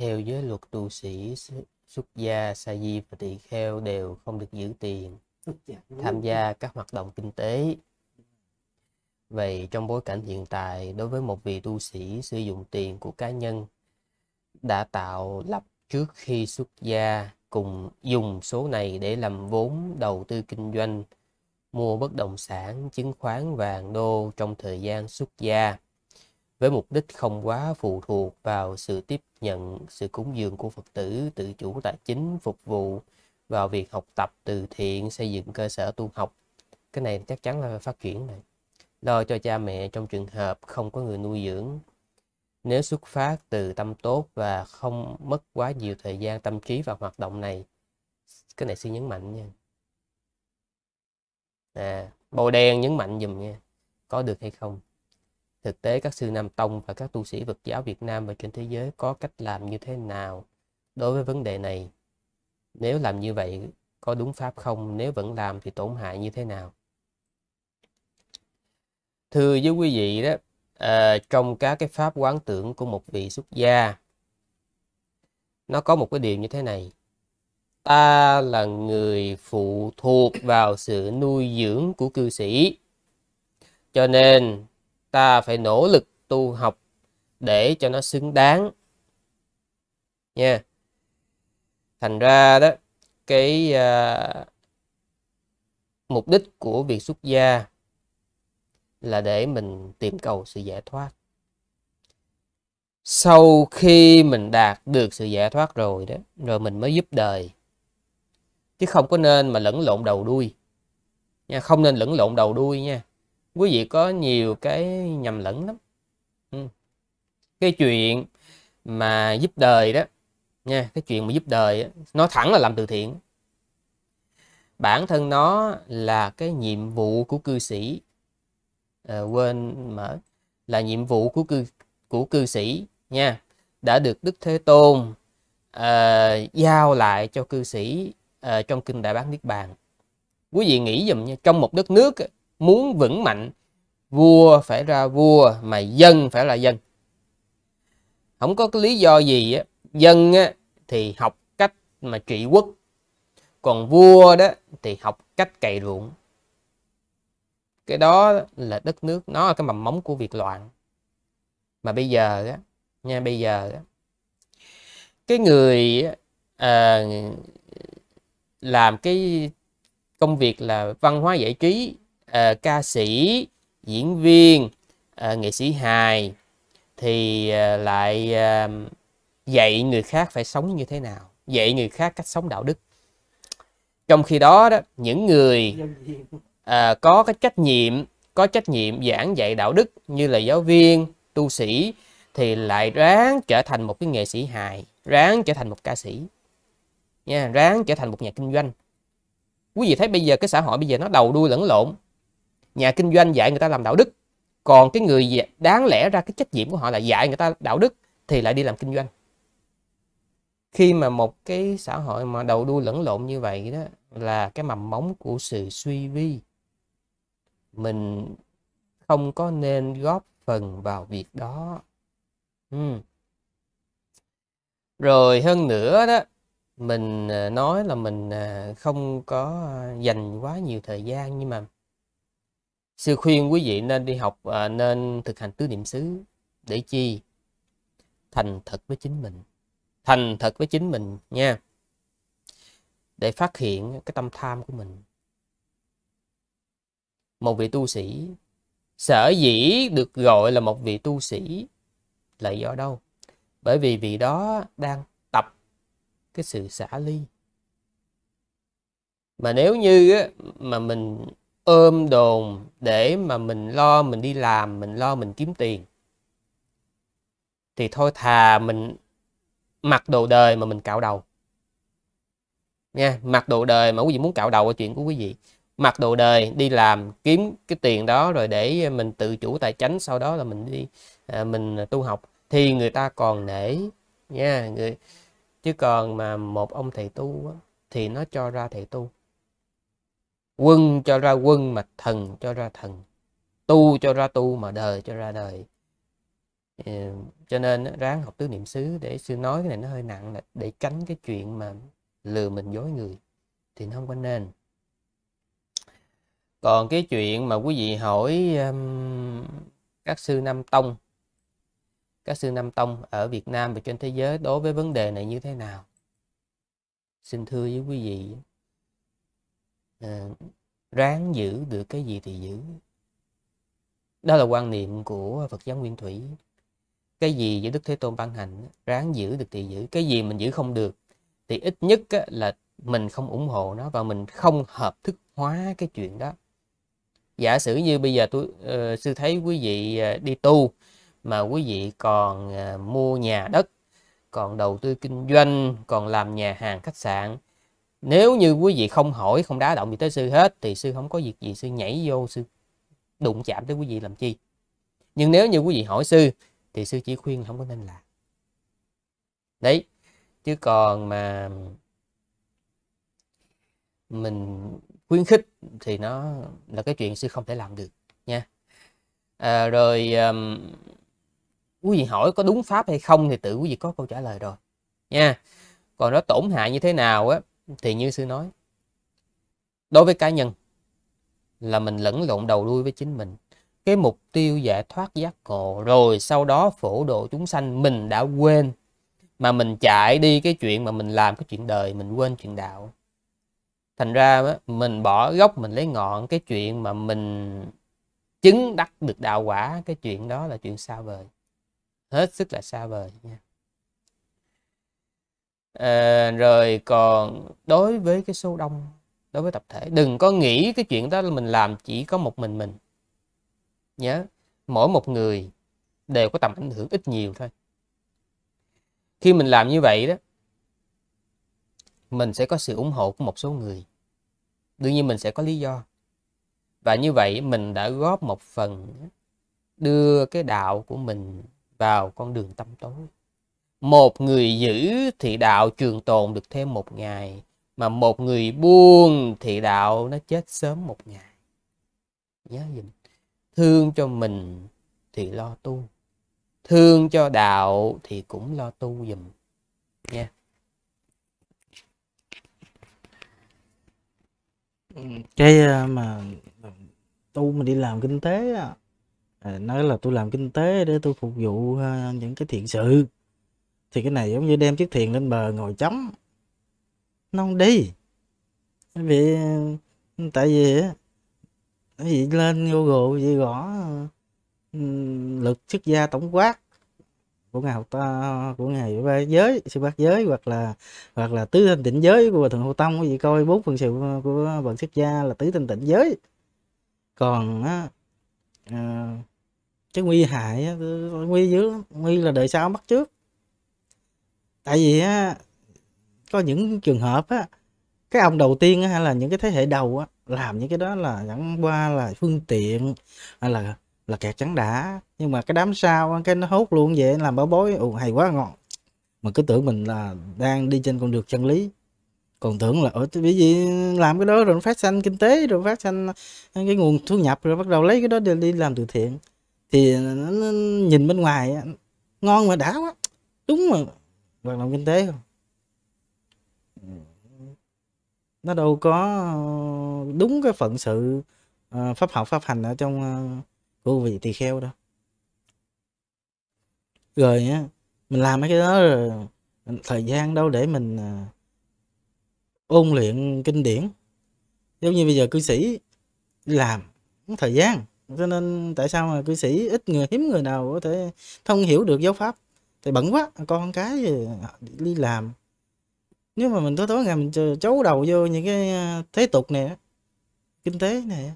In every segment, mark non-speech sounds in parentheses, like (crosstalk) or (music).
Theo giới luật tu sĩ, xuất gia, sa di và tỳ kheo đều không được giữ tiền, tham gia các hoạt động kinh tế. Vậy trong bối cảnh hiện tại, đối với một vị tu sĩ sử dụng tiền của cá nhân đã tạo lập trước khi xuất gia cùng dùng số này để làm vốn đầu tư kinh doanh, mua bất động sản, chứng khoán, vàng, đô trong thời gian xuất gia với mục đích không quá phụ thuộc vào sự tiếp nhận sự cúng dường của Phật tử tự chủ tài chính phục vụ vào việc học tập từ thiện xây dựng cơ sở tu học cái này chắc chắn là phát triển này lo cho cha mẹ trong trường hợp không có người nuôi dưỡng nếu xuất phát từ tâm tốt và không mất quá nhiều thời gian tâm trí vào hoạt động này cái này xin nhấn mạnh nha à, bồ đen nhấn mạnh dùm nha có được hay không thực tế các sư Nam Tông và các tu sĩ Phật giáo Việt Nam và trên thế giới có cách làm như thế nào đối với vấn đề này? Nếu làm như vậy có đúng pháp không? Nếu vẫn làm thì tổn hại như thế nào? Thưa với quý vị đó, à, trong các cái pháp quán tưởng của một vị xuất gia, nó có một cái điều như thế này. Ta là người phụ thuộc vào sự nuôi dưỡng của cư sĩ. Cho nên ta phải nỗ lực tu học để cho nó xứng đáng nha thành ra đó cái uh, mục đích của việc xuất gia là để mình tìm cầu sự giải thoát sau khi mình đạt được sự giải thoát rồi đó rồi mình mới giúp đời chứ không có nên mà lẫn lộn đầu đuôi nha không nên lẫn lộn đầu đuôi nha quý vị có nhiều cái nhầm lẫn lắm ừ. cái chuyện mà giúp đời đó nha cái chuyện mà giúp đời đó, nó thẳng là làm từ thiện bản thân nó là cái nhiệm vụ của cư sĩ à, quên mở là nhiệm vụ của cư của cư sĩ nha đã được đức thế tôn à, giao lại cho cư sĩ à, trong kinh đại bác niết bàn quý vị nghĩ dùm nha trong một đất nước muốn vững mạnh vua phải ra vua mà dân phải là dân không có cái lý do gì á dân á, thì học cách mà trị quốc còn vua đó thì học cách cày ruộng cái đó là đất nước nó là cái mầm móng của việc loạn mà bây giờ á nha bây giờ á, cái người à, làm cái công việc là văn hóa giải trí à, ca sĩ diễn viên à, nghệ sĩ hài thì à, lại à, dạy người khác phải sống như thế nào dạy người khác cách sống đạo đức trong khi đó đó những người à, có cái trách nhiệm có trách nhiệm giảng dạy đạo đức như là giáo viên tu sĩ thì lại ráng trở thành một cái nghệ sĩ hài ráng trở thành một ca sĩ nha ráng trở thành một nhà kinh doanh quý vị thấy bây giờ cái xã hội bây giờ nó đầu đuôi lẫn lộn nhà kinh doanh dạy người ta làm đạo đức còn cái người đáng lẽ ra cái trách nhiệm của họ là dạy người ta đạo đức thì lại đi làm kinh doanh khi mà một cái xã hội mà đầu đuôi lẫn lộn như vậy đó là cái mầm móng của sự suy vi mình không có nên góp phần vào việc đó ừ. rồi hơn nữa đó mình à, nói là mình à, không có à, dành quá nhiều thời gian nhưng mà sư khuyên quý vị nên đi học à, nên thực hành tứ niệm xứ để chi thành thật với chính mình thành thật với chính mình nha để phát hiện cái tâm tham của mình một vị tu sĩ sở dĩ được gọi là một vị tu sĩ là do đâu bởi vì vị đó đang tập cái sự xả ly mà nếu như mà mình ôm đồn để mà mình lo mình đi làm mình lo mình kiếm tiền thì thôi thà mình mặc đồ đời mà mình cạo đầu nha mặc đồ đời mà quý vị muốn cạo đầu ở chuyện của quý vị mặc đồ đời đi làm kiếm cái tiền đó rồi để mình tự chủ tài chánh sau đó là mình đi à, mình tu học thì người ta còn nể nha người chứ còn mà một ông thầy tu á, thì nó cho ra thầy tu quân cho ra quân mà thần cho ra thần tu cho ra tu mà đời cho ra đời cho nên ráng học tứ niệm xứ để sư nói cái này nó hơi nặng là để tránh cái chuyện mà lừa mình dối người thì nó không có nên còn cái chuyện mà quý vị hỏi um, các sư nam tông các sư nam tông ở Việt Nam và trên thế giới đối với vấn đề này như thế nào xin thưa với quý vị Ờ, ráng giữ được cái gì thì giữ đó là quan niệm của Phật giáo Nguyên Thủy cái gì giữa Đức Thế Tôn ban hành ráng giữ được thì giữ cái gì mình giữ không được thì ít nhất là mình không ủng hộ nó và mình không hợp thức hóa cái chuyện đó giả sử như bây giờ tôi ờ, sư thấy quý vị ờ, đi tu mà quý vị còn mua nhà đất còn đầu tư kinh doanh còn làm nhà hàng khách sạn nếu như quý vị không hỏi không đá động gì tới sư hết thì sư không có việc gì sư nhảy vô sư đụng chạm tới quý vị làm chi nhưng nếu như quý vị hỏi sư thì sư chỉ khuyên không có nên làm đấy chứ còn mà mình khuyến khích thì nó là cái chuyện sư không thể làm được nha à, rồi um, quý vị hỏi có đúng pháp hay không thì tự quý vị có câu trả lời rồi nha còn nó tổn hại như thế nào á thì như sư nói đối với cá nhân là mình lẫn lộn đầu đuôi với chính mình cái mục tiêu giải thoát giác ngộ rồi sau đó phổ độ chúng sanh mình đã quên mà mình chạy đi cái chuyện mà mình làm cái chuyện đời mình quên chuyện đạo thành ra mình bỏ gốc mình lấy ngọn cái chuyện mà mình chứng đắc được đạo quả cái chuyện đó là chuyện xa vời hết sức là xa vời nha à, rồi còn đối với cái số đông đối với tập thể đừng có nghĩ cái chuyện đó là mình làm chỉ có một mình mình nhớ mỗi một người đều có tầm ảnh hưởng ít nhiều thôi khi mình làm như vậy đó mình sẽ có sự ủng hộ của một số người đương nhiên mình sẽ có lý do và như vậy mình đã góp một phần đưa cái đạo của mình vào con đường tâm tối một người giữ thì đạo trường tồn được thêm một ngày mà một người buông thì đạo nó chết sớm một ngày nhớ dùm thương cho mình thì lo tu thương cho đạo thì cũng lo tu dùm nha ừ, cái ờ, mà ờ, tu mà đi làm kinh tế à, nói là tôi làm kinh tế để tôi phục vụ ờ, những cái thiện sự thì cái này giống như đem chiếc thuyền lên bờ ngồi chấm nó không đi vì tại vì tại vì lên google gì gõ lực sức gia tổng quát của ngài ta của ngài ba giới sư bát giới hoặc là hoặc là tứ thanh tịnh giới của thượng hồ tông gì coi bốn phần sự của bậc sức gia là tứ thanh tịnh giới còn á, à, cái nguy hại nguy dữ nguy là đời sau bắt trước tại vì á có những trường hợp á cái ông đầu tiên á, hay là những cái thế hệ đầu á làm những cái đó là chẳng qua là phương tiện hay là là kẹt trắng đã nhưng mà cái đám sau cái nó hốt luôn vậy làm bảo bối ù hay quá ngon mà cứ tưởng mình là đang đi trên con đường chân lý còn tưởng là ở cái gì làm cái đó rồi phát sanh kinh tế rồi phát sanh cái nguồn thu nhập rồi bắt đầu lấy cái đó để đi làm từ thiện thì nó nhìn bên ngoài ngon mà đã quá đúng mà hoạt động kinh tế không ừ. nó đâu có ờ, đúng cái phận sự ờ, pháp học pháp hành ở trong uh, của vị tỳ kheo đâu rồi nhá mình làm mấy cái đó rồi thời gian đâu để mình ôn luyện kinh điển giống như bây giờ cư sĩ làm thời gian cho nên tại sao mà cư sĩ ít người hiếm người nào có thể thông hiểu được giáo pháp thì bận quá con cái đi làm nếu mà mình tối tối ngày mình chấu đầu vô những cái à, thế tục này kinh tế này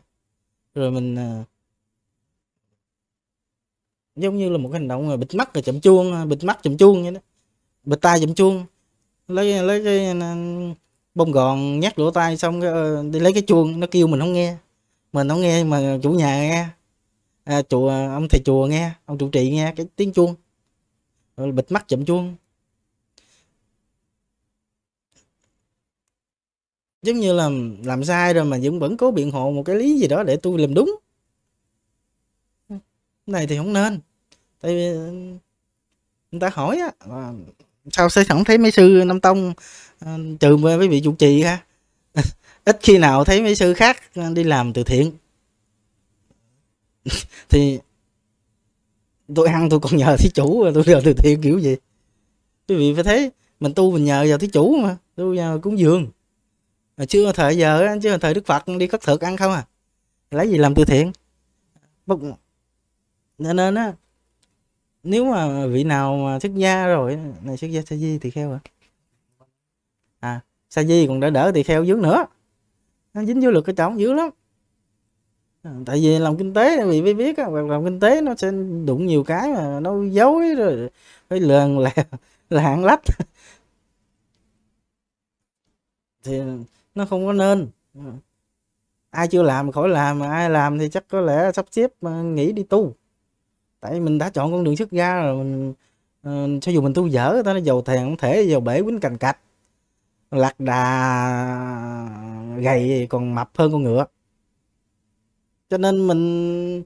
rồi mình à, giống như là một hành động bịt mắt rồi chậm chuông à, bịt mắt chậm chuông vậy đó bịt tai chậm chuông lấy lấy cái bông gòn nhát lỗ tai xong ờ, đi lấy cái chuông nó kêu mình không nghe mình không nghe mà chủ nhà nghe à, chùa ông thầy chùa nghe ông trụ trì nghe cái tiếng chuông rồi ờ, bịt mắt chậm chuông giống như là làm sai rồi mà vẫn vẫn cố biện hộ một cái lý gì đó để tôi làm đúng này thì không nên tại vì ờ, người ta hỏi á sao sẽ không thấy mấy sư nam tông ờ, trừ với vị trụ trì ha (laughs) ít khi nào thấy mấy sư khác đi làm từ thiện (laughs) thì tôi ăn tôi còn nhờ thí chủ tôi nhờ từ thiện kiểu gì quý vị phải thấy mình tu mình nhờ vào thí chủ mà tu nhờ cúng dường mà chưa thời giờ chứ thời đức phật đi cất thực ăn không à lấy gì làm từ thiện nên nên á nếu mà vị nào mà xuất gia rồi này xuất gia sa di thì kheo à à sa di còn đã đỡ thì kheo dưới nữa nó dính vô lực cái trọng dữ lắm Ừ, tại vì làm kinh tế vì biết biết làm kinh tế nó sẽ đụng nhiều cái mà nó dối rồi phải lường là (laughs) là hạng lách thì nó không có nên ai chưa làm khỏi làm mà ai làm thì chắc có lẽ sắp xếp ờ, nghỉ đi tu tại mình đã chọn con đường xuất gia rồi mình ờ, cho dù mình tu dở ta nó giàu thèn không thể giàu bể quýnh cành cạch lạc đà gầy còn mập hơn con ngựa cho nên mình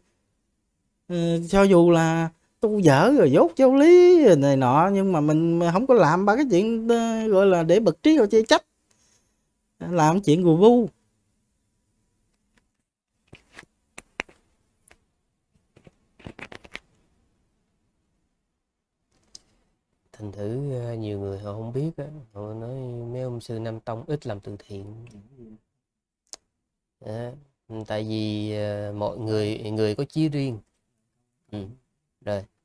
ừ, cho dù là tu dở rồi dốt giáo lý rồi này nọ nhưng mà mình không có làm ba cái chuyện ờ, gọi là để bực trí rồi chê chấp làm chuyện gù vu thành thử ờ, nhiều người họ không biết họ nói mấy ông sư nam tông ít làm từ thiện Ừ, tại vì ờ, mọi người người có chia riêng ừ. rồi